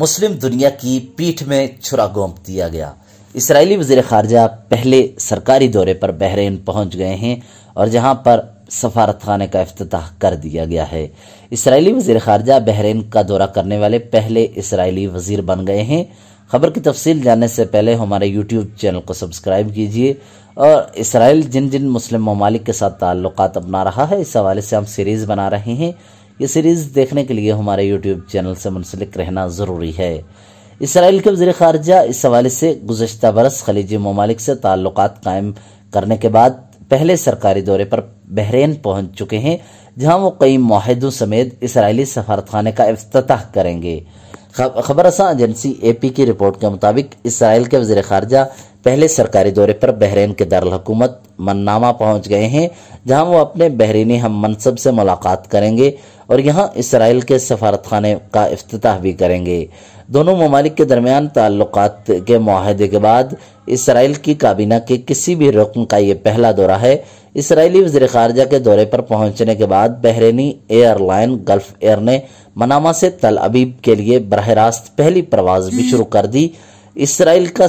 मुस्लिम दुनिया की पीठ में छुरा गोंप दिया गया इसराइली वजीर खारजा पहले सरकारी दौरे पर बहरीन पहुंच गए हैं और जहां पर सफारत खाने का अफ्ताह कर दिया गया है इसराइली वजीर खारजा बहरीन का दौरा करने वाले पहले इसराइली वजीर बन गए हैं खबर की तफसील जानने से पहले हमारे यूट्यूब चैनल को सब्सक्राइब कीजिए और इसराइल जिन जिन मुस्लिम ममालिक के साथ ताल्लुक अपना रहा है इस हवाले से हम सीरीज़ बना रहे हैं ये सीरीज़ देखने के लिए हमारे यूट्यूब चैनल से मुंसलिक रहना ज़रूरी है इसराइल के वजी खारजा इस हवाले से गुजशत बरस खलीजी ममालिक से ताल्लुक कायम करने के बाद पहले सरकारी दौरे पर बहरेन पहुंच चुके हैं जहां वो कई माहदों समेत इसराइली सफारतखाने का अफ्ताह करेंगे खबर एजेंसी एजेंसी एपी की रिपोर्ट के मुताबिक इसराइल के वजी खारजा पहले सरकारी दौरे पर बहरीन के दारकूमत मन्नामा पहुंच गए हैं जहां वो अपने बहरीनी हम मनसब से मुलाकात करेंगे और यहाँ इसराइल के सफारतखाने का अफ्ताह भी करेंगे दोनों ममालिक के दरमियान ताल्लुक के माहदे के बाद इसराइल की काबीना के किसी भी रुकन का ये पहला दौरा है इसराइली वजर खारजा के दौरे पर पहुंचने के बाद बहरीनी एयरलाइन गल्फ एयर ने मनामा से तल अबीब के लिए बरह रास्त पहली प्रवास भी शुरू कर दी इसराइल का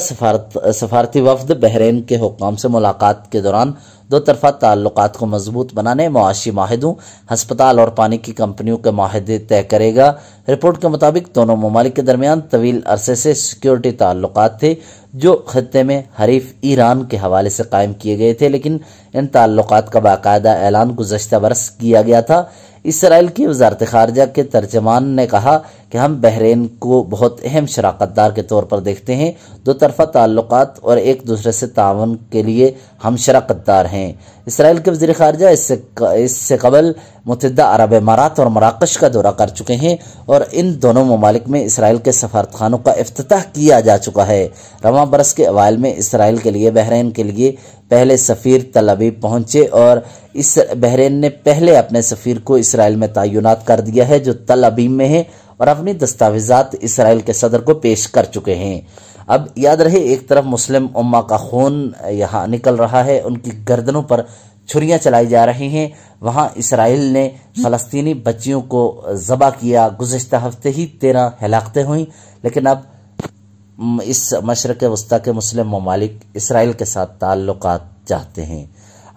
सफारती वफद बहरीन के हुकाम से मुलाकात के दौरान दो तरफा ताल्लुक को मजबूत बनाने मुआशी माहदों हस्पताल और पानी की कंपनियों के माहदे तय करेगा रिपोर्ट के मुताबिक दोनों ममालिक के दरमियान तवील अरसे से सिक्योरिटी ताल्लुक थे जो खत्े में हरीफ ईरान के हवाले से कायम किए गए थे लेकिन इन ताल्लुक का बाकायदा ऐलान गुजशत बरस किया गया था इसराइल की वजारत खारजा के तर्जमान ने कहा कि हम बहरीन को बहुत अहम शराकत दार के तौर पर देखते हैं दो तरफा ताल्लुक और एक दूसरे से तावन के लिए हम शराकत दार हैं इसराइल के वजी खारजा इससे इससे कबल मुतदा अरब अमारात और मराकश का दौरा कर चुके हैं और इन दोनों ममालिक में इसराइल के सफारतखानों का अफ्ताह किया जा चुका है रवा बरस के अवाल में इसराइल के लिए बहरीन के लिए पहले सफ़ीर अबीब पहुंचे और इस बहरीन ने पहले अपने सफ़ीर को इसराइल में तयन कर दिया है जो तल अबीब में है और अपनी दस्तावेजा इसराइल के सदर को पेश कर चुके हैं अब याद रहे एक तरफ मुस्लिम उम्मा का खून यहाँ निकल रहा है उनकी गर्दनों पर छुरियां चलाई जा रही हैं वहां इसराइल ने फलस्तीनी बच्चियों को जबा किया गुजशत हफ्ते ही तेरह हलाकतें हुई लेकिन अब इस मशरक वस्ती के मुस्लिम ममालिक इसराइल के साथ ताल्लुक चाहते हैं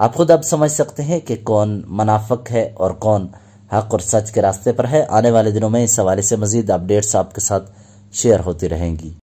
आप खुद अब समझ सकते हैं कि कौन मुनाफक है और कौन हक और सच के रास्ते पर है आने वाले दिनों में इस हवाले से मजीद अपडेट्स आपके साथ शेयर होती रहेंगी